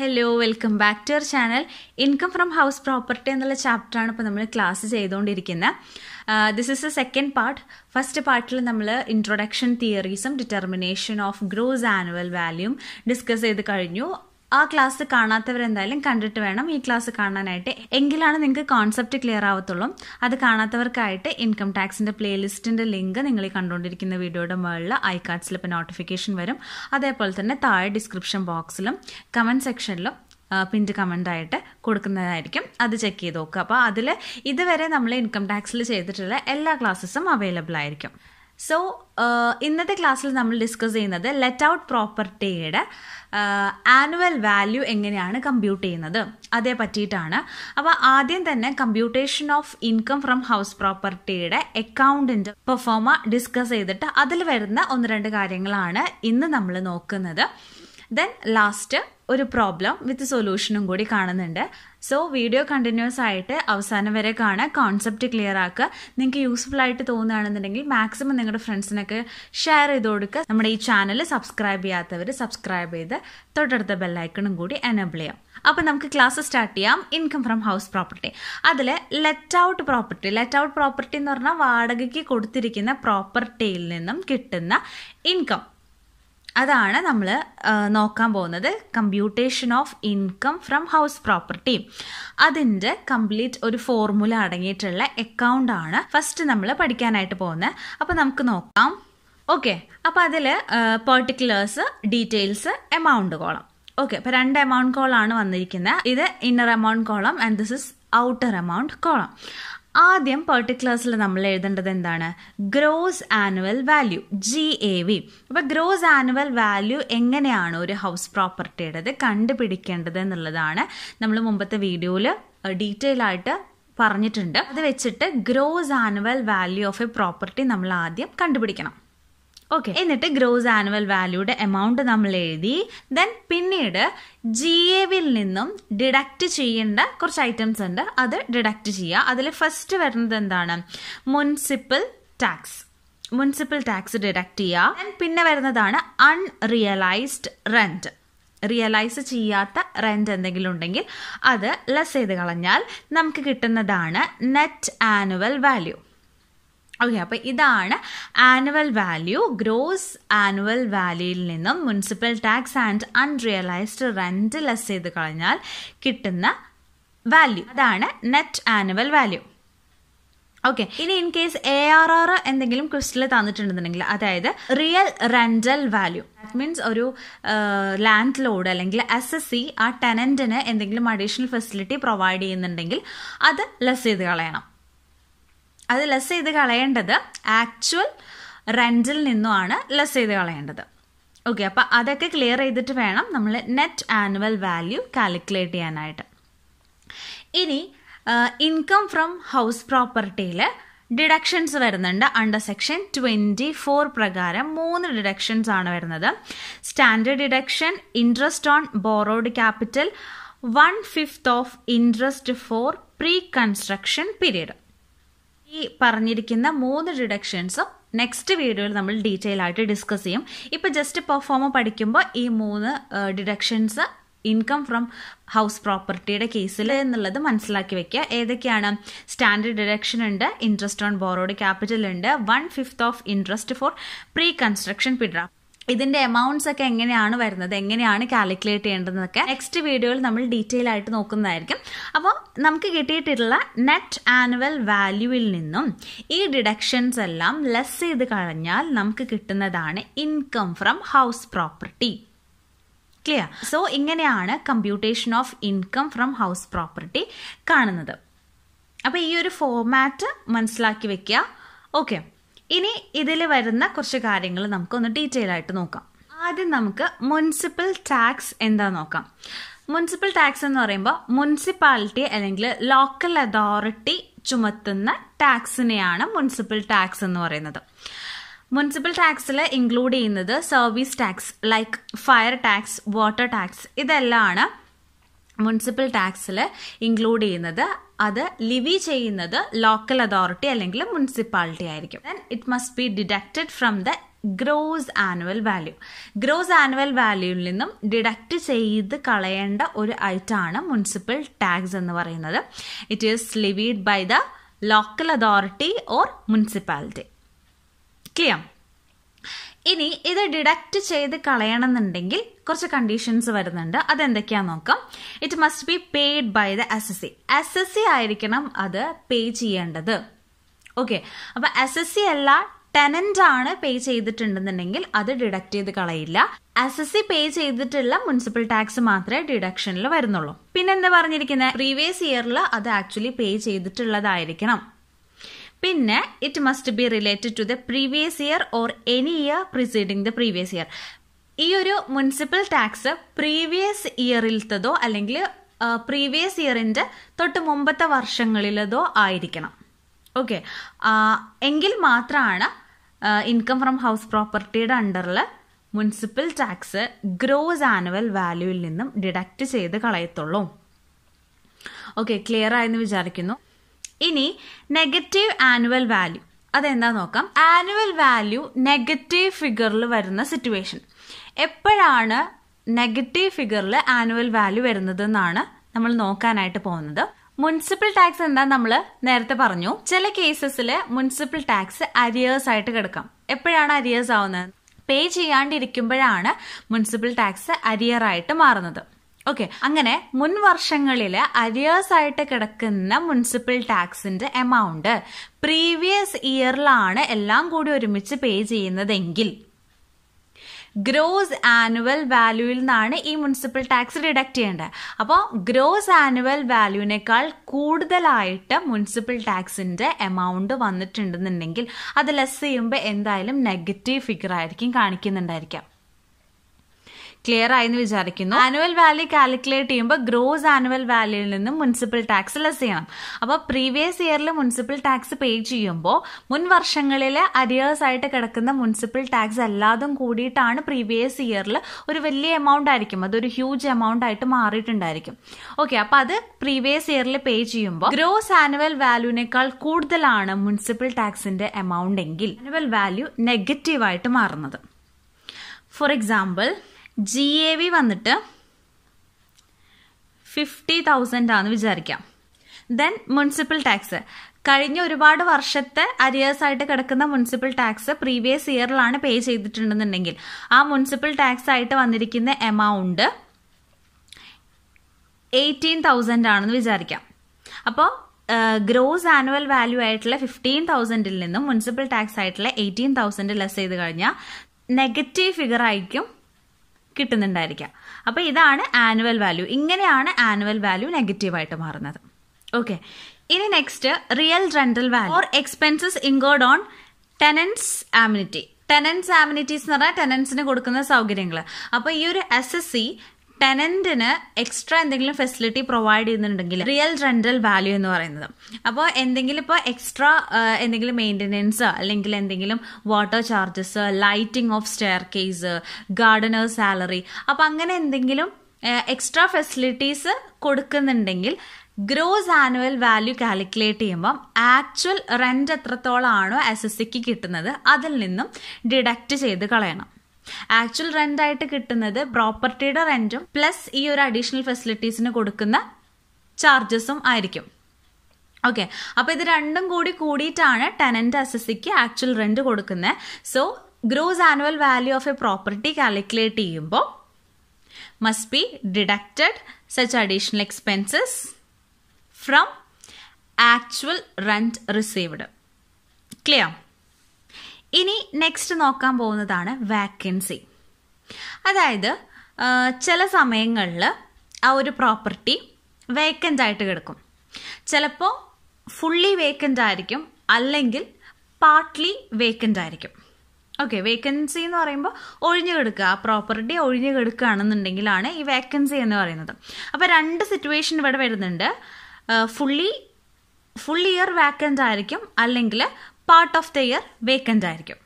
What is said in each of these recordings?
hello welcome back to our channel income from house property എന്നുള്ള ചാപ്റ്ററാണ് ഇപ്പോൾ നമ്മൾ ക്ലാസ് ചെയ്തുകൊണ്ടിരിക്കുന്നത് this is a second part first പാർട്ടിൽ നമ്മൾ ഇൻട്രൊഡക്ഷൻ തിയറീസും ഡിറ്റർമിനേഷൻ ഓഫ് ഗ്രോസ് ആനുവൽ വാല്യൂം ഡിസ്കസ് ചെയ്ത് കഴിഞ്ഞു ആ ക്ലാസ് കാണാത്തവരെന്തായാലും കണ്ടിട്ട് വേണം ഈ ക്ലാസ് കാണാനായിട്ട് എങ്കിലാണ് നിങ്ങൾക്ക് കോൺസെപ്റ്റ് ക്ലിയർ ആവത്തുള്ളൂ അത് കാണാത്തവർക്കായിട്ട് ഇൻകം ടാക്സിൻ്റെ പ്ലേലിസ്റ്റിന്റെ ലിങ്ക് നിങ്ങൾ ഈ കണ്ടുകൊണ്ടിരിക്കുന്ന വീഡിയോയുടെ മുകളിൽ ഐ കാർഡ്സിൽ ഇപ്പോൾ നോട്ടിഫിക്കേഷൻ വരും അതേപോലെ തന്നെ താഴെ ഡിസ്ക്രിപ്ഷൻ ബോക്സിലും കമൻറ്റ് സെക്ഷനിലും പിൻഡ് കമൻ്റായിട്ട് കൊടുക്കുന്നതായിരിക്കും അത് ചെക്ക് ചെയ്ത് നോക്കുക അപ്പോൾ അതിൽ ഇതുവരെ നമ്മൾ ഇൻകം ടാക്സിൽ ചെയ്തിട്ടുള്ള എല്ലാ ക്ലാസ്സസും അവൈലബിൾ ആയിരിക്കും സോ uh, ഇന്നത്തെ ക്ലാസ്സിൽ നമ്മൾ ഡിസ്കസ് ചെയ്യുന്നത് ലെറ്റ് ഔട്ട് പ്രോപ്പർട്ടിയുടെ ആനുവൽ വാല്യൂ എങ്ങനെയാണ് കമ്പ്യൂട്ട് ചെയ്യുന്നത് അതേ പറ്റിയിട്ടാണ് അപ്പോൾ ആദ്യം തന്നെ computation of income from house പ്രോപ്പർട്ടിയുടെ അക്കൗണ്ടിൻ്റെ പെർഫോമ ഡിസ്കസ് ചെയ്തിട്ട് അതിൽ വരുന്ന ഒന്ന് രണ്ട് കാര്യങ്ങളാണ് ഇന്ന് നമ്മൾ നോക്കുന്നത് ദെൻ ലാസ്റ്റ് ഒരു പ്രോബ്ലം വിത്ത് സൊല്യൂഷനും കൂടി കാണുന്നുണ്ട് സോ വീഡിയോ കണ്ടിന്യൂസ് ആയിട്ട് അവസാനം വരെ കാണുക കോൺസെപ്റ്റ് ക്ലിയർ ആക്കുക നിങ്ങൾക്ക് യൂസ്ഫുൾ ആയിട്ട് തോന്നുകയാണെന്നുണ്ടെങ്കിൽ മാക്സിമം നിങ്ങളുടെ ഫ്രണ്ട്സിനൊക്കെ ഷെയർ ചെയ്ത് കൊടുക്കുക നമ്മുടെ ഈ ചാനൽ സബ്സ്ക്രൈബ് ചെയ്യാത്തവർ സബ്സ്ക്രൈബ് ചെയ്ത് തൊട്ടടുത്ത ബെല്ലൈക്കണും കൂടി എനേബിൾ ചെയ്യാം അപ്പം നമുക്ക് ക്ലാസ് സ്റ്റാർട്ട് ചെയ്യാം ഇൻകം ഫ്രം ഹൗസ് പ്രോപ്പർട്ടി അതിൽ let out property let out property എന്ന് പറഞ്ഞാൽ വാടകയ്ക്ക് കൊടുത്തിരിക്കുന്ന പ്രോപ്പർട്ടിയിൽ നിന്നും കിട്ടുന്ന ഇൻകം അതാണ് നമ്മൾ നോക്കാൻ പോകുന്നത് computation of income from house property അതിൻ്റെ കംപ്ലീറ്റ് ഒരു ഫോർമുല അടങ്ങിയിട്ടുള്ള അക്കൗണ്ട് ആണ് ഫസ്റ്റ് നമ്മൾ പഠിക്കാനായിട്ട് പോകുന്നത് അപ്പോൾ നമുക്ക് നോക്കാം ഓക്കെ അപ്പോൾ അതിൽ particulars details amount column okay അപ്പോൾ രണ്ട് എമൗണ്ട് കോളാണ് വന്നിരിക്കുന്നത് ഇത് inner amount column and this is outer amount column ആദ്യം ക്ലാസ്സിൽ നമ്മൾ എഴുതേണ്ടത് എന്താണ് gross annual value G A V അപ്പോൾ ഗ്രോസ് ആനുവൽ വാല്യൂ എങ്ങനെയാണ് ഒരു ഹൗസ് പ്രോപ്പർട്ടിയുടേത് കണ്ടുപിടിക്കേണ്ടത് എന്നുള്ളതാണ് നമ്മൾ മുമ്പത്തെ വീഡിയോയിൽ ഡീറ്റെയിൽ ആയിട്ട് പറഞ്ഞിട്ടുണ്ട് അത് വെച്ചിട്ട് gross annual value of a property നമ്മൾ ആദ്യം കണ്ടുപിടിക്കണം ഓക്കെ എന്നിട്ട് ഗ്രോസ് ആനുവൽ വാല്യൂടെ എമൗണ്ട് നമ്മൾ എഴുതി ദെൻ പിന്നീട് ജി എവിൽ നിന്നും ഡിഡക്റ്റ് ചെയ്യേണ്ട കുറച്ച് ഐറ്റംസ് ഉണ്ട് അത് ഡിഡക്റ്റ് ചെയ്യുക അതിൽ ഫസ്റ്റ് വരുന്നത് എന്താണ് municipal tax municipal tax deduct ചെയ്യുക പിന്നെ വരുന്നതാണ് അൺറിയലൈസ്ഡ് റെന്റ് റിയലൈസ് ചെയ്യാത്ത റെന്റ് എന്തെങ്കിലും ഉണ്ടെങ്കിൽ അത് ലെസ് ചെയ്ത് കളഞ്ഞാൽ നമുക്ക് കിട്ടുന്നതാണ് നെറ്റ് ആനുവൽ വാല്യൂ ഓക്കെ അപ്പോൾ ഇതാണ് ആനുവൽ വാല്യൂ ഗ്രോസ് ആനുവൽ വാല്യൂയിൽ നിന്നും municipal tax and unrealised rent less ചെയ്ത് കളഞ്ഞാൽ കിട്ടുന്ന വാല്യൂ അതാണ് നെറ്റ് ആനുവൽ വാല്യൂ ഓക്കെ ഇനി in case A R R എന്തെങ്കിലും ക്വസ്റ്റിൽ തന്നിട്ടുണ്ടെന്നുണ്ടെങ്കിൽ അതായത് real rental value that means ഒരു ലാൻഡ് ലോഡ് അല്ലെങ്കിൽ എസ് എസ് സി ആ ടെനന്റിന് എന്തെങ്കിലും അഡീഷണൽ ഫെസിലിറ്റി പ്രൊവൈഡ് ചെയ്യുന്നുണ്ടെങ്കിൽ അത് ലെസ് ചെയ്ത് കളയണം അത് ലെസ് ചെയ്ത് കളയേണ്ടത് ആക്ച്വൽ റെൻറ്റിൽ നിന്നുമാണ് ലെസ് ചെയ്ത് കളയേണ്ടത് ഓക്കെ അപ്പോൾ അതൊക്കെ ക്ലിയർ ചെയ്തിട്ട് വേണം നമ്മൾ നെറ്റ് ആനുവൽ വാല്യൂ കാൽക്കുലേറ്റ് ചെയ്യാനായിട്ട് ഇനി ഇൻകം ഫ്രം ഹൗസ് പ്രോപ്പർട്ടിയിൽ ഡിഡക്ഷൻസ് വരുന്നുണ്ട് അണ്ടർ സെക്ഷൻ ട്വൻറ്റി ഫോർ പ്രകാരം മൂന്ന് ഡിഡക്ഷൻസ് ആണ് വരുന്നത് standard deduction interest on borrowed capital one fifth of interest for pre construction period ഈ പറഞ്ഞിരിക്കുന്ന മൂന്ന് ഡിഡക്ഷൻസും നെക്സ്റ്റ് വീഡിയോയിൽ നമ്മൾ ഡീറ്റെയിൽ ആയിട്ട് ഡിസ്കസ് ചെയ്യും ഇപ്പോൾ ജസ്റ്റ് പെർഫോമ പഠിക്കുമ്പോൾ ഈ മൂന്ന് ഡിഡക്ഷൻസ് ഇൻകം ഫ്രം ഹൗസ് പ്രോപ്പർട്ടിയുടെ കേസിൽ എന്നുള്ളത് മനസ്സിലാക്കി വെക്കുക ഏതൊക്കെയാണ് സ്റ്റാൻഡേർഡ് ഡിഡക്ഷൻ ഉണ്ട് ഇൻട്രസ്റ്റ് ഓൺ ബോറോഡ് ക്യാപിറ്റൽ ഉണ്ട് one fifth of interest for pre construction പിഡ്ര ഇതിന്റെ എമൗണ്ട്സ് ഒക്കെ എങ്ങനെയാണ് വരുന്നത് എങ്ങനെയാണ് കാൽക്കുലേറ്റ് ചെയ്യേണ്ടതെന്നൊക്കെ നെക്സ്റ്റ് വീഡിയോയിൽ നമ്മൾ ഡീറ്റെയിൽ ആയിട്ട് നോക്കുന്നതായിരിക്കും അപ്പോൾ നമുക്ക് കിട്ടിയിട്ടുള്ള നെറ്റ് ആനുവൽ വാല്യൂവിൽ നിന്നും ഈ ഡിഡക്ഷൻസ് എല്ലാം ലെസ് ചെയ്ത് കഴിഞ്ഞാൽ നമുക്ക് കിട്ടുന്നതാണ് income from house property clear so ഇങ്ങനെയാണ് computation of income from house property കാണുന്നത് അപ്പോൾ ഈ ഒരു ഫോർമാറ്റ് മനസ്സിലാക്കി വെക്കുക ഓക്കെ ഇനി ഇതിൽ വരുന്ന കുറച്ച് കാര്യങ്ങൾ നമുക്കൊന്ന് ഡീറ്റെയിൽ ആയിട്ട് നോക്കാം ആദ്യം നമുക്ക് മുനിസിപ്പൽ ടാക്സ് എന്താ നോക്കാം മുനിസിപ്പൽ ടാക്സ് എന്ന് പറയുമ്പോൾ മുനിസിപ്പാലിറ്റി അല്ലെങ്കിൽ ലോക്കൽ അതോറിറ്റി ചുമത്തുന്ന ടാക്സിനെയാണ് മുനിസിപ്പൽ ടാക്സ് എന്ന് പറയുന്നത് മുനിസിപ്പൽ ടാക്സിൽ ഇൻക്ലൂഡ് ചെയ്യുന്നത് service tax like fire tax water tax ഇതെല്ലാമാണ് മുനിസിപ്പൽ ടാക്സിൽ ഇൻക്ലൂഡ് ചെയ്യുന്നത് അത് ലിവി ചെയ്യുന്നത് ലോക്കൽ അതോറിറ്റി അല്ലെങ്കിൽ മുനിസിപ്പാലിറ്റി ആയിരിക്കും then it must be deducted from the gross annual value gross annual വാല്യൂവിൽ നിന്നും ഡിഡക്റ്റ് ചെയ്ത് കളയേണ്ട ഒരു ഐറ്റാണ് മുനിസിപ്പൽ ടാക്സ് എന്ന് പറയുന്നത് it is levied by the local authority or municipality clear ഇനി ഇത് ഡിഡക്റ്റ് ചെയ്ത് കളയണമെന്നുണ്ടെങ്കിൽ കുറച്ച് കണ്ടീഷൻസ് വരുന്നുണ്ട് അതെന്തൊക്കെയാ നോക്കാം it must be paid by the assessee assessee ആയിരിക്കണം അത് പേ ചെയ്യേണ്ടത് ഓക്കെ അപ്പൊ എസ് എസ് സി അല്ല ടെനന്റ് ആണ് പേ ചെയ്തിട്ടുണ്ടെന്നുണ്ടെങ്കിൽ അത് ഡിഡക്ട് ചെയ്ത് കളയില്ല എസ് എസ് സി പേ ചെയ്തിട്ടുള്ള മുനിസിപ്പൽ ടാക്സ് മാത്രമേ ഡിഡക്ഷനിൽ വരുന്നുള്ളൂ പിന്നെന്താ പറഞ്ഞിരിക്കുന്നത് പ്രീവിയസ് ഇയറിൽ അത് ആക്ച്വലി പേ ചെയ്തിട്ടുള്ളതായിരിക്കണം പിന്നെ it must be related to the previous year or any year preceding the previous year ഈ ഒരു മുനിസിപ്പൽ ടാക്സ് പ്രീവിയസ് ഇയറിലത്തതോ അല്ലെങ്കിൽ പ്രീവിയസ് ഇയറിന്റെ തൊട്ട് മുമ്പത്തെ വർഷങ്ങളിലതോ ആയിരിക്കണം ഓക്കെ എങ്കിൽ മാത്രമാണ് ഇൻകം ഫ്രം ഹൗസ് പ്രോപ്പർട്ടിയുടെ അണ്ടറിൽ മുനിസിപ്പൽ ടാക്സ് ഗ്രോസ് ആനുവൽ വാല്യൂവിൽ നിന്നും ഡിഡക്റ്റ് ചെയ്ത് കളയത്തുള്ളൂ ഓക്കെ ക്ലിയർ ആയെന്ന് വിചാരിക്കുന്നു ഇനി നെഗറ്റീവ് ആനുവൽ വാല്യൂ അതെന്താ നോക്കാം ആനുവൽ വാല്യൂ നെഗറ്റീവ് ഫിഗറിൽ വരുന്ന സിറ്റുവേഷൻ എപ്പോഴാണ് നെഗറ്റീവ് ഫിഗറിൽ ആനുവൽ വാല്യൂ വരുന്നതെന്നാണ് നമ്മൾ നോക്കാനായിട്ട് പോകുന്നത് മുനിസിപ്പൽ ടാക്സ് എന്താ നമ്മൾ നേരത്തെ പറഞ്ഞു ചില കേസസിൽ മുനിസിപ്പൽ ടാക്സ് അരിയേഴ്സ് ആയിട്ട് കിടക്കാം എപ്പോഴാണ് അരിയേഴ്സ് ആവുന്നത് പേ ചെയ്യാണ്ടിരിക്കുമ്പോഴാണ് മുനിസിപ്പൽ ടാക്സ് അരിയറായിട്ട് മാറുന്നത് ഓക്കെ അങ്ങനെ മുൻ വർഷങ്ങളിൽ അരിയേഴ്സ് ആയിട്ട് കിടക്കുന്ന മുനിസിപ്പൽ ടാക്സിന്റെ എമൗണ്ട് പ്രീവിയസ് ഇയറിലാണ് എല്ലാം കൂടി ഒരുമിച്ച് പേ ചെയ്യുന്നതെങ്കിൽ ഗ്രോസ് ആനുവൽ വാല്യൂവിൽ നിന്നാണ് ഈ മുനിസിപ്പൽ ടാക്സ് ഡിഡക്ട് ചെയ്യേണ്ടത് അപ്പോൾ ഗ്രോസ് ആനുവൽ വാല്യൂവിനേക്കാൾ കൂടുതലായിട്ട് മുനിസിപ്പൽ ടാക്സിൻ്റെ എമൗണ്ട് വന്നിട്ടുണ്ടെന്നുണ്ടെങ്കിൽ അത് ലെസ് ചെയ്യുമ്പോൾ എന്തായാലും നെഗറ്റീവ് ഫിഗർ ആയിരിക്കും കാണിക്കുന്നുണ്ടായിരിക്കാം ക്ലിയർ ആയെന്ന് വിചാരിക്കുന്നു ആനുവൽ വാല്യൂ കാൽക്കുലേറ്റ് ചെയ്യുമ്പോൾ ഗ്രോസ് ആനുവൽ വാല്യൂയിൽ നിന്നും മുനിസിപ്പൽ ടാക്സ് ലെസ് ചെയ്യണം അപ്പോൾ പ്രീവിയസ് ഇയറിൽ മുനിസിപ്പൽ ടാക്സ് പേ ചെയ്യുമ്പോൾ മുൻ വർഷങ്ങളിൽ അരിയേഴ്സ് ആയിട്ട് കിടക്കുന്ന മുനിസിപ്പൽ ടാക്സ് എല്ലാതും കൂടിയിട്ടാണ് പ്രീവിയസ് ഇയറിൽ ഒരു വലിയ എമൗണ്ട് ആയിരിക്കും അതൊരു ഹ്യൂജ് എമൗണ്ട് ആയിട്ട് മാറിയിട്ടുണ്ടായിരിക്കും ഓക്കെ അപ്പോൾ അത് പ്രീവിയസ് ഇയറിൽ പേ ചെയ്യുമ്പോൾ ഗ്രോസ് ആനുവൽ വാല്യൂവിനേക്കാൾ കൂടുതലാണ് മുനിസിപ്പൽ ടാക്സിന്റെ എമൗണ്ട് എങ്കിൽ ആനുവൽ വാല്യൂ നെഗറ്റീവ് ആയിട്ട് മാറുന്നത് for example G A V വന്നിട്ട് ഫിഫ്റ്റി തൗസൻഡ് ആണെന്ന് വിചാരിക്കാം ദെൻ മുനിസിപ്പൽ ടാക്സ് കഴിഞ്ഞ ഒരുപാട് വർഷത്തെ അരിയേഴ്സ് ആയിട്ട് കിടക്കുന്ന മുനിസിപ്പൽ ടാക്സ് പ്രീവിയസ് ഇയറിലാണ് പേ ചെയ്തിട്ടുണ്ടെന്നുണ്ടെങ്കിൽ ആ മുനിസിപ്പൽ ടാക്സ് ആയിട്ട് വന്നിരിക്കുന്ന എമൗണ്ട് എയ്റ്റീൻ തൗസൻഡ് ആണെന്ന് വിചാരിക്കാം അപ്പോൾ ഗ്രോസ് ആനുവൽ വാല്യൂ ആയിട്ടുള്ള ഫിഫ്റ്റീൻ തൗസൻഡിൽ നിന്നും മുനിസിപ്പൽ ടാക്സ് ആയിട്ടുള്ള എയ്റ്റീൻ തൗസൻഡ് ലെസ് ചെയ്ത് കഴിഞ്ഞാൽ നെഗറ്റീവ് ഫിഗർ ആയിരിക്കും കിട്ടുന്നുണ്ടായിരിക്കാം അപ്പോൾ ഇതാണ് ആനുവൽ വാല്യൂ ഇങ്ങനെയാണ് ആനുവൽ വാല്യൂ നെഗറ്റീവായിട്ട് മാറുന്നത് ഓക്കെ ഇനി next real rental value or expenses incurred on tenants amenity tenants amenities എന്ന് പറഞ്ഞാൽ ടെനൻസിന് കൊടുക്കുന്ന സൗകര്യങ്ങൾ അപ്പോൾ ഈ ഒരു എസ് എസ് സി ടെനന്റിന് എക്സ്ട്രാ എന്തെങ്കിലും ഫെസിലിറ്റി പ്രൊവൈഡ് ചെയ്യുന്നുണ്ടെങ്കിൽ റിയൽ റെന്റൽ വാല്യൂ എന്ന് പറയുന്നത് അപ്പോൾ എന്തെങ്കിലും ഇപ്പോൾ എക്സ്ട്രാ എന്തെങ്കിലും മെയിൻ്റനൻസ് അല്ലെങ്കിൽ എന്തെങ്കിലും water charges lighting of staircase gardeners salary അപ്പോൾ അങ്ങനെ എന്തെങ്കിലും എക്സ്ട്രാ ഫെസിലിറ്റീസ് കൊടുക്കുന്നുണ്ടെങ്കിൽ ഗ്രോസ് ആനുവൽ വാല്യൂ കാൽക്കുലേറ്റ് ചെയ്യുമ്പം ആക്ച്വൽ റെന്റ് എത്രത്തോളമാണോ എസ് എസ് സിക്ക് കിട്ടുന്നത് അതിൽ നിന്നും ഡിഡക്റ്റ് ചെയ്ത് കളയണം ആക്ച്വൽ റെന്റ് ആയിട്ട് കിട്ടുന്നത് പ്രോപ്പർട്ടിയുടെ റെന്റും പ്ലസ് ഈ ഒരു അഡീഷണൽ ഫെസിലിറ്റീസിന് കൊടുക്കുന്ന ചാർജസും ആയിരിക്കും ഓക്കെ അപ്പൊ ഇത് രണ്ടും കൂടി കൂടിയിട്ടാണ് ടെനന്റ് അസസിക്ക് ആക്ച്വൽ റെന്റ് കൊടുക്കുന്നത് so gross annual value of a property calculate ചെയ്യുമ്പോൾ must be deducted such additional expenses from actual rent received clear ഇനി നെക്സ്റ്റ് നോക്കാൻ പോകുന്നതാണ് വാക്കൻസി അതായത് ചില സമയങ്ങളിൽ ആ ഒരു പ്രോപ്പർട്ടി വേക്കൻ്റ് ആയിട്ട് കിടക്കും ചിലപ്പോൾ ഫുള്ളി വേക്കൻ്റ് ആയിരിക്കും അല്ലെങ്കിൽ പാർട്ട്ലി വേക്കൻ്റ് ആയിരിക്കും ഓക്കെ വേക്കൻസി എന്ന് പറയുമ്പോൾ ഒഴിഞ്ഞു കിടക്കുക ആ പ്രോപ്പർട്ടി ഒഴിഞ്ഞു കിടക്കുകയാണെന്നുണ്ടെങ്കിലാണ് ഈ വേക്കൻസി എന്ന് പറയുന്നത് അപ്പോൾ രണ്ട് സിറ്റുവേഷൻ ഇവിടെ വരുന്നുണ്ട് ഫുള്ളി ഫുൾ ഇയർ വാക്കൻ്റ് ആയിരിക്കും അല്ലെങ്കിൽ part of the year vacant ആയിരിക്കും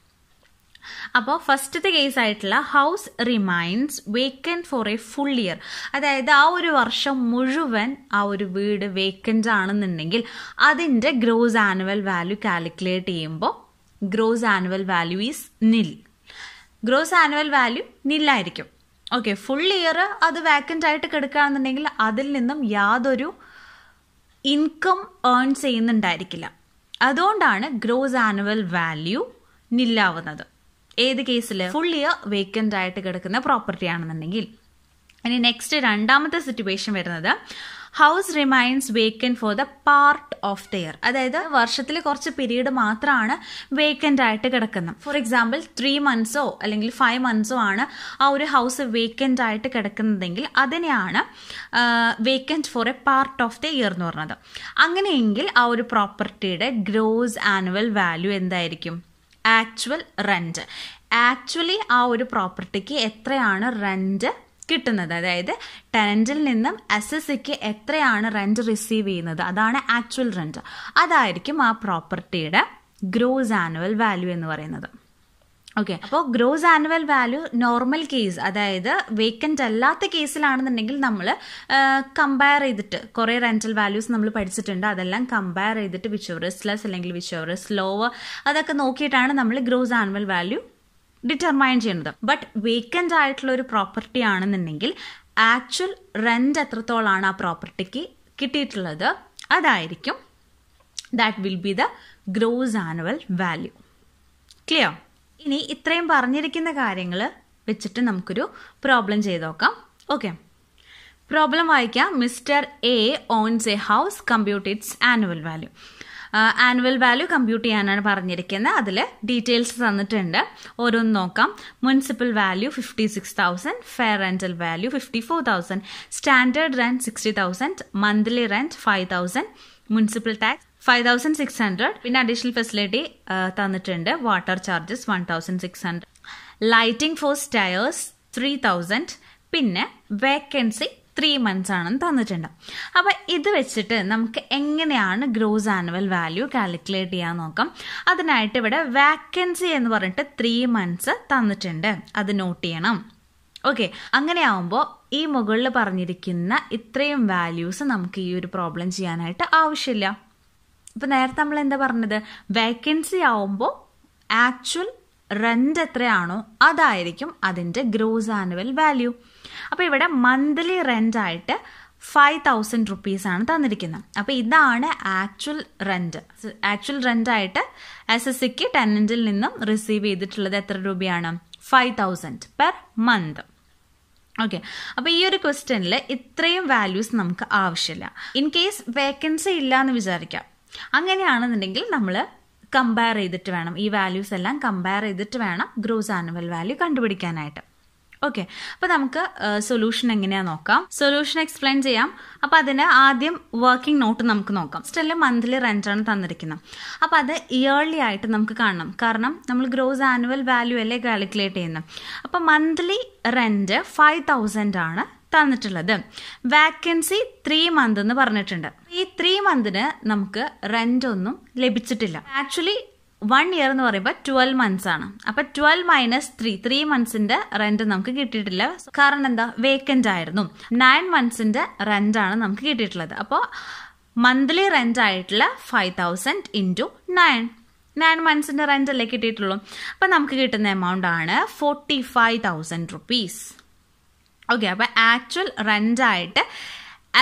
അപ്പോൾ ഫസ്റ്റത്തെ കേസ് ആയിട്ടുള്ള house remains vacant for a full year അതായത് ആ ഒരു വർഷം മുഴുവൻ ആ ഒരു വീട് വേക്കൻ്റ് ആണെന്നുണ്ടെങ്കിൽ അതിൻ്റെ ഗ്രോസ് ആനുവൽ വാല്യൂ കാൽക്കുലേറ്റ് ചെയ്യുമ്പോൾ gross annual value is nil gross annual value നില്ലായിരിക്കും ഓക്കെ ഫുൾ ഇയർ അത് വേക്കൻ്റ് ആയിട്ട് കിടക്കുകയാണെന്നുണ്ടെങ്കിൽ അതിൽ നിന്നും യാതൊരു ഇൻകം ഏൺ ചെയ്യുന്നുണ്ടായിരിക്കില്ല അതുകൊണ്ടാണ് ഗ്രോസ് ആനുവൽ വാല്യൂ നില്ലാവുന്നത് ഏത് കേസിൽ ഫുൾ ഇയർ വേക്കൻ്റ് ആയിട്ട് കിടക്കുന്ന പ്രോപ്പർട്ടി ആണെന്നുണ്ടെങ്കിൽ ഇനി നെക്സ്റ്റ് രണ്ടാമത്തെ സിറ്റുവേഷൻ വരുന്നത് house remains vacant for the part of the year അതായത് വർഷത്തിൽ കുറച്ച് പീരീഡ് മാത്രമാണ് വേക്കൻ്റ് ആയിട്ട് കിടക്കുന്നത് ഫോർ എക്സാമ്പിൾ ത്രീ മന്ത്സോ അല്ലെങ്കിൽ ഫൈവ് മന്ത്സോ ആണ് ആ ഒരു ഹൗസ് വേക്കൻ്റ് ആയിട്ട് കിടക്കുന്നതെങ്കിൽ അതിനെയാണ് vacant for a part of the year എന്ന് പറഞ്ഞത് അങ്ങനെയെങ്കിൽ ആ ഒരു പ്രോപ്പർട്ടിയുടെ ഗ്രോസ് ആനുവൽ വാല്യൂ എന്തായിരിക്കും ആക്ച്വൽ റെൻറ്റ് ആക്ച്വലി ആ ഒരു പ്രോപ്പർട്ടിക്ക് എത്രയാണ് റെൻറ്റ് കിട്ടുന്നത് അതായത് ടെനൻറ്റിൽ നിന്നും എസ് എസ് സിക്ക് എത്രയാണ് റെൻറ്റ് റിസീവ് ചെയ്യുന്നത് അതാണ് ആക്ച്വൽ റെൻറ്റ് അതായിരിക്കും ആ പ്രോപ്പർട്ടിയുടെ ഗ്രോസ് ആനുവൽ വാല്യൂ എന്ന് പറയുന്നത് ഓക്കെ അപ്പോൾ gross annual value normal case അതായത് വേക്കൻ്റ് അല്ലാത്ത കേസിലാണെന്നുണ്ടെങ്കിൽ നമ്മൾ കമ്പയർ ചെയ്തിട്ട് കുറേ റെൻറ്റൽ വാല്യൂസ് നമ്മൾ പഠിച്ചിട്ടുണ്ട് അതെല്ലാം കമ്പയർ ചെയ്തിട്ട് വിച്ച് ലെസ് അല്ലെങ്കിൽ വിച്ച് ഓവർ ലോവർ അതൊക്കെ നോക്കിയിട്ടാണ് നമ്മൾ ഗ്രോസ് ആനുവൽ വാല്യൂ ഡിറ്റർമൈൻ ചെയ്യുന്നത് ബട്ട് വേക്കൻ്റ് ആയിട്ടുള്ള ഒരു പ്രോപ്പർട്ടി ആണെന്നുണ്ടെങ്കിൽ ആക്ച്വൽ റെൻ്റ് എത്രത്തോളാണ് ആ പ്രോപ്പർട്ടിക്ക് കിട്ടിയിട്ടുള്ളത് അതായിരിക്കും that will be the gross annual value clear ഇനി ഇത്രയും പറഞ്ഞിരിക്കുന്ന കാര്യങ്ങൾ വെച്ചിട്ട് നമുക്കൊരു പ്രോബ്ലം ചെയ്ത് നോക്കാം ഓക്കെ പ്രോബ്ലം വായിക്കാം mister A owns a house compute annual value annual value compute ചെയ്യാനാണ് പറഞ്ഞിരിക്കുന്നത് അതിൽ ഡീറ്റെയിൽസ് തന്നിട്ടുണ്ട് ഓരോന്ന് നോക്കാം municipal value fifty six thousand fair rental value fifty four thousand standard rent sixty thousand monthly rent five thousand municipal tax five thousand six hundred പിന്നെ additional facility തന്നിട്ടുണ്ട് water charges one thousand six hundred lighting for stairs three thousand പിന്നെ vacancy three months ആണെന്ന് തന്നിട്ടുണ്ട് അപ്പോൾ ഇത് വെച്ചിട്ട് നമുക്ക് എങ്ങനെയാണ് ഗ്രോസ് ആനുവൽ വാല്യൂ കാൽക്കുലേറ്റ് ചെയ്യാൻ നോക്കാം അതിനായിട്ട് ഇവിടെ വാക്കൻസി എന്ന് പറഞ്ഞിട്ട് ത്രീ മന്ത്സ് തന്നിട്ടുണ്ട് അത് നോട്ട് ചെയ്യണം ഓക്കെ അങ്ങനെയാവുമ്പോൾ ഈ മുകളിൽ പറഞ്ഞിരിക്കുന്ന ഇത്രയും വാല്യൂസ് നമുക്ക് ഈ ഒരു പ്രോബ്ലം ചെയ്യാനായിട്ട് ആവശ്യമില്ല ഇപ്പം നേരത്തെ നമ്മൾ എന്താ പറഞ്ഞത് വേക്കൻസി ആവുമ്പോൾ ആക്ച്വൽ റെന്റ് എത്രയാണോ അതായിരിക്കും അതിന്റെ ഗ്രോസ് ആനുവൽ വാല്യൂ അപ്പോൾ ഇവിടെ മന്ത്ലി റെൻ്റ് ആയിട്ട് ഫൈവ് തൗസൻഡ് റുപ്പീസ് ആണ് തന്നിരിക്കുന്നത് അപ്പോൾ ഇതാണ് ആക്ച്വൽ റെൻറ്റ് ആക്ച്വൽ റെൻ്റായിട്ട് എസ് എസ് സിക്ക് ടെനൻറ്റിൽ നിന്നും റിസീവ് ചെയ്തിട്ടുള്ളത് എത്ര രൂപയാണ് five thousand per month okay അപ്പോൾ ഈ ഒരു ക്വസ്റ്റ്യനിൽ ഇത്രയും വാല്യൂസ് നമുക്ക് ആവശ്യമില്ല ഇൻ കേസ് വേക്കൻസി ഇല്ല എന്ന് വിചാരിക്കാം അങ്ങനെയാണെന്നുണ്ടെങ്കിൽ നമ്മൾ കമ്പയർ ചെയ്തിട്ട് വേണം ഈ വാല്യൂസ് എല്ലാം കമ്പയർ ചെയ്തിട്ട് വേണം ഗ്രോസ് ആനുവൽ വാല്യൂ കണ്ടുപിടിക്കാനായിട്ട് ഓക്കെ അപ്പോൾ നമുക്ക് സൊല്യൂഷൻ എങ്ങനെയാ നോക്കാം സൊല്യൂഷൻ എക്സ്പ്ലെയിൻ ചെയ്യാം അപ്പോൾ അതിന് ആദ്യം വർക്കിംഗ് നോട്ട് നമുക്ക് നോക്കാം സ്റ്റില് മന്ത്ലി ആണ് തന്നിരിക്കുന്നത് അപ്പോൾ അത് ഇയർലി ആയിട്ട് നമുക്ക് കാണണം കാരണം നമ്മൾ ഗ്രോസ് ആനുവൽ വാല്യൂ അല്ലേ കാൽക്കുലേറ്റ് ചെയ്യുന്നത് അപ്പോൾ മന്ത്ലി റെന്റ് ഫൈവ് തൗസൻഡ് ആണ് തന്നിട്ടുള്ളത് വാക്കൻസി ത്രീ മന്ത് എന്ന് പറഞ്ഞിട്ടുണ്ട് ഈ ത്രീ മന്തിന് നമുക്ക് റെന്റ് ഒന്നും ലഭിച്ചിട്ടില്ല ആക്ച്വലി വൺ ഇയർ എന്ന് പറയുമ്പോൾ ട്വൽവ് മന്ത്സ് ആണ് അപ്പൊ ട്വൽവ് മൈനസ് ത്രീ ത്രീ മന്ത്സിന്റെ റെന്റ് നമുക്ക് കിട്ടിയിട്ടില്ല കാരണം എന്താ വേക്കന്റ് ആയിരുന്നു നയൻ മന്ത്സിന്റെ റെന്റ് ആണ് നമുക്ക് കിട്ടിയിട്ടുള്ളത് അപ്പോൾ മന്ത്ലി റെന്റ് ആയിട്ടുള്ള five thousand into nine nine മന്ത്സിന്റെ റെന്റ് അല്ലേ കിട്ടിയിട്ടുള്ളൂ അപ്പൊ നമുക്ക് കിട്ടുന്ന എമൗണ്ട് ആണ് forty five thousand rupees okay അപ്പൊ ആക്ച്വൽ റെന്റ് ആയിട്ട്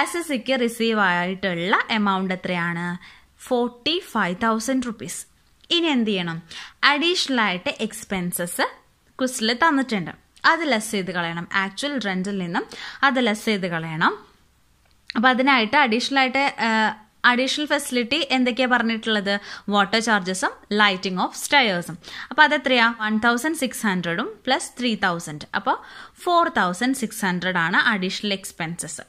എസ് എസ് സിക്ക് റിസീവ് ആയിട്ടുള്ള എമൗണ്ട് എത്രയാണ് ഫോർട്ടി ഫൈവ് തൗസൻഡ് റുപ്പീസ് ഇനി എന്ത് ചെയ്യണം അഡീഷണൽ ആയിട്ട് എക്സ്പെൻസസ് കുസിൽ തന്നിട്ടുണ്ട് അത് ലെസ് ചെയ്ത് കളയണം ആക്ച്വൽ റെന്റിൽ നിന്നും അത് ലെസ് ചെയ്ത് കളയണം അപ്പോൾ അതിനായിട്ട് അഡീഷണൽ ആയിട്ട് അഡീഷണൽ ഫെസിലിറ്റി എന്തൊക്കെയാണ് പറഞ്ഞിട്ടുള്ളത് വാട്ടർ ചാർജസും ലൈറ്റിംഗ് ഓഫ് സ്റ്റയേഴ്സും അപ്പോൾ അതെത്രയാ വൺ തൗസൻഡ് സിക്സ് ഹൺഡ്രഡും പ്ലസ് ത്രീ തൗസൻഡ് അപ്പോൾ ഫോർ തൗസൻഡ് സിക്സ് ഹൺഡ്രഡ് ആണ് അഡീഷണൽ എക്സ്പെൻസസ്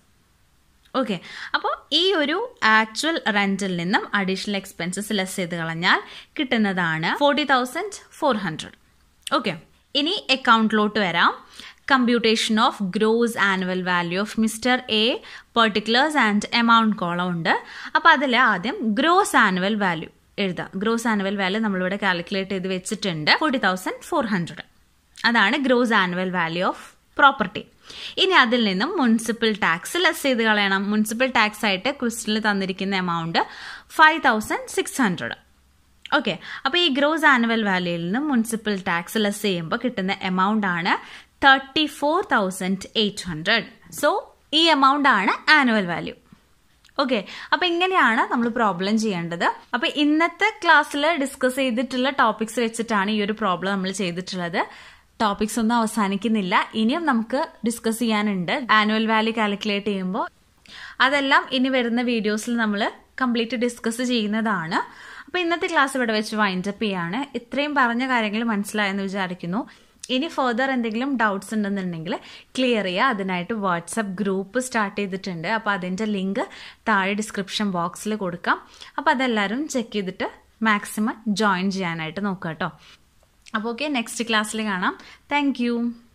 ഓക്കെ അപ്പോൾ ഈ ഒരു ആക്ച്വൽ റെന്റിൽ നിന്നും അഡീഷണൽ എക്സ്പെൻസസ് ലെസ് ചെയ്ത് കളഞ്ഞാൽ കിട്ടുന്നതാണ് forty thousand four hundred okay ഇനി അക്കൗണ്ടിലോട്ട് വരാം computation of gross annual value of mister A particulars and amount column ഉണ്ട് അപ്പോൾ അതിൽ ആദ്യം ഗ്രോസ് ആനുവൽ വാല്യൂ എഴുതാം ഗ്രോസ് ആനുവൽ വാല്യൂ നമ്മളിവിടെ കാൽക്കുലേറ്റ് ചെയ്ത് വെച്ചിട്ടുണ്ട് ഫോർട്ടി തൗസൻഡ് ഫോർ ഹൺഡ്രഡ് അതാണ് gross annual value of property ഇനി അതിൽ നിന്നും മുനിസിപ്പൽ ടാക്സ് ലെസ് ചെയ്ത് കളയണം മുനിസിപ്പൽ ടാക്സ് ആയിട്ട് ക്വസ്റ്റിൽ തന്നിരിക്കുന്ന amount five thousand six hundred okay അപ്പോൾ ഈ ഗ്രോസ് ആനുവൽ വാല്യൂയിൽ നിന്നും മുനിസിപ്പൽ ടാക്സ് ലെസ് ചെയ്യുമ്പോൾ കിട്ടുന്ന എമൗണ്ട് ആണ് thirty four thousand eight hundred so ഈ എമൗണ്ട് ആണ് ആനുവൽ വാല്യൂ ഓക്കെ അപ്പൊ ഇങ്ങനെയാണ് നമ്മൾ പ്രോബ്ലം ചെയ്യേണ്ടത് അപ്പൊ ഇന്നത്തെ ക്ലാസ്സിൽ ഡിസ്കസ് ചെയ്തിട്ടുള്ള ടോപ്പിക്സ് വെച്ചിട്ടാണ് ഈ ഒരു പ്രോബ്ലം നമ്മൾ ചെയ്തിട്ടുള്ളത് ടോപ്പിക്സ് ഒന്നും അവസാനിക്കുന്നില്ല ഇനിയും നമുക്ക് ഡിസ്കസ് ചെയ്യാനുണ്ട് ആനുവൽ വാല്യൂ കാൽക്കുലേറ്റ് ചെയ്യുമ്പോൾ അതെല്ലാം ഇനി വരുന്ന വീഡിയോസിൽ നമ്മൾ കംപ്ലീറ്റ് ഡിസ്കസ് ചെയ്യുന്നതാണ് അപ്പൊ ഇന്നത്തെ ക്ലാസ് ഇവിടെ വെച്ച് വൈൻഡപ്പ് ചെയ്യാണ് ഇത്രയും പറഞ്ഞ കാര്യങ്ങൾ മനസ്സിലായെന്ന് വിചാരിക്കുന്നു ഇനി ഫർദർ എന്തെങ്കിലും ഡൗട്ട്സ് ഉണ്ടെന്നുണ്ടെങ്കിൽ ക്ലിയർ ചെയ്യുക അതിനായിട്ട് വാട്സപ്പ് ഗ്രൂപ്പ് സ്റ്റാർട്ട് ചെയ്തിട്ടുണ്ട് അപ്പോൾ അതിൻ്റെ ലിങ്ക് താഴെ ഡിസ്ക്രിപ്ഷൻ ബോക്സിൽ കൊടുക്കാം അപ്പോൾ അതെല്ലാവരും ചെക്ക് ചെയ്തിട്ട് മാക്സിമം ജോയിൻ ചെയ്യാനായിട്ട് നോക്കുക കേട്ടോ അപ്പോൾ ഓക്കെ നെക്സ്റ്റ് ക്ലാസ്സിൽ കാണാം താങ്ക്